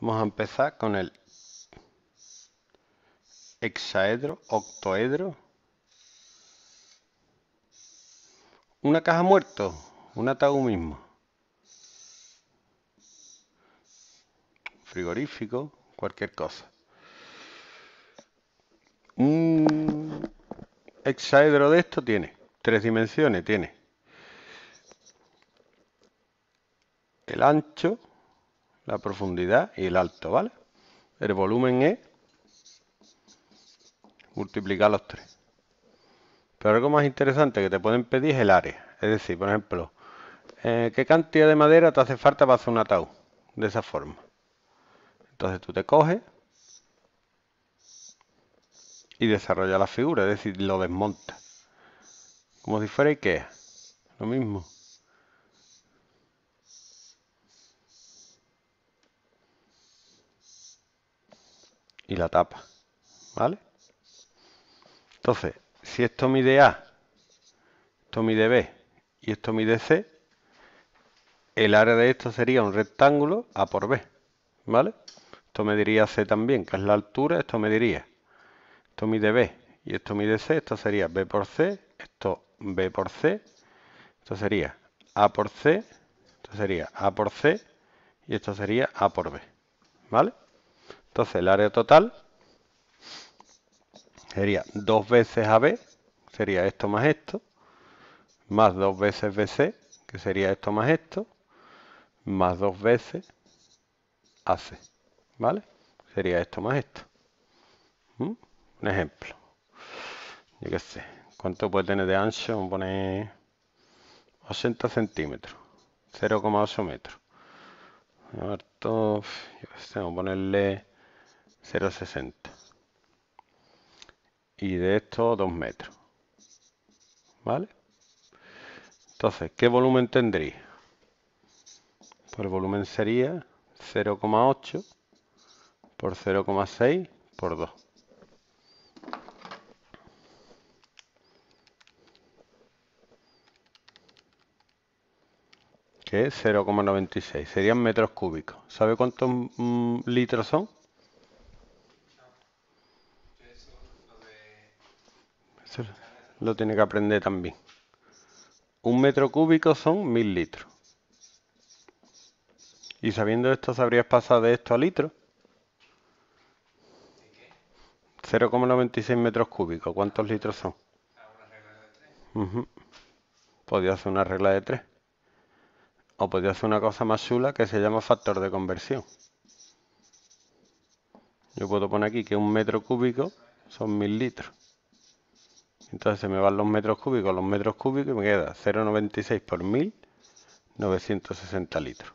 Vamos a empezar con el hexaedro, octoedro. Una caja muerto, un ataúd mismo. Frigorífico, cualquier cosa. Un hexaedro de esto tiene tres dimensiones, tiene el ancho la profundidad y el alto, ¿vale? El volumen es multiplicar los tres. Pero algo más interesante que te pueden pedir es el área. Es decir, por ejemplo, eh, ¿qué cantidad de madera te hace falta para hacer un ataúd? De esa forma. Entonces tú te coges y desarrolla la figura, es decir, lo desmonta. Como si fuera IKEA. Lo mismo. y la tapa. ¿Vale? Entonces, si esto mide A, esto mide B y esto mide C, el área de esto sería un rectángulo A por B. ¿Vale? Esto me diría C también, que es la altura, esto me diría Esto mide B y esto mide C, esto sería B por C, esto B por C, esto sería A por C, esto sería A por C y esto sería A por B. ¿Vale? Entonces el área total sería dos veces AB, sería esto más esto, más dos veces BC, que sería esto más esto, más dos veces AC, ¿vale? Sería esto más esto. ¿Mm? Un ejemplo. Yo qué sé, ¿cuánto puede tener de ancho? Vamos a poner 80 centímetros, 0,8 metros. Yo vamos a ponerle 0,60 y de esto 2 metros ¿vale? entonces ¿qué volumen tendría? por pues el volumen sería 0,8 por 0,6 por 2 que es 0,96 serían metros cúbicos ¿sabe cuántos mm, litros son? lo tiene que aprender también. Un metro cúbico son mil litros. Y sabiendo esto, ¿sabrías pasar de esto a litro? 0,96 metros cúbicos. ¿Cuántos litros son? Podría hacer una regla de 3. O podría hacer una cosa más chula que se llama factor de conversión. Yo puedo poner aquí que un metro cúbico son 1000 litros. Entonces se me van los metros cúbicos, los metros cúbicos y me queda 0,96 por 1000, 960 litros.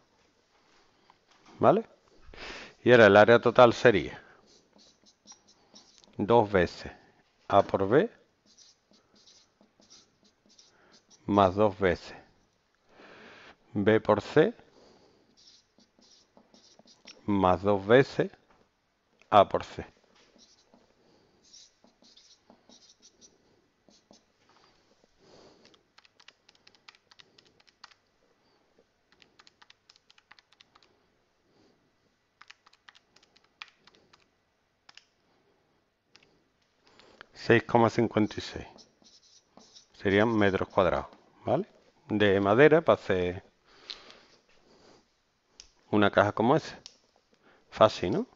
¿Vale? Y ahora el área total sería dos veces A por B más dos veces B por C más dos veces A por C. 6,56 serían metros cuadrados, ¿vale? De madera para hacer una caja como esa. Fácil, ¿no?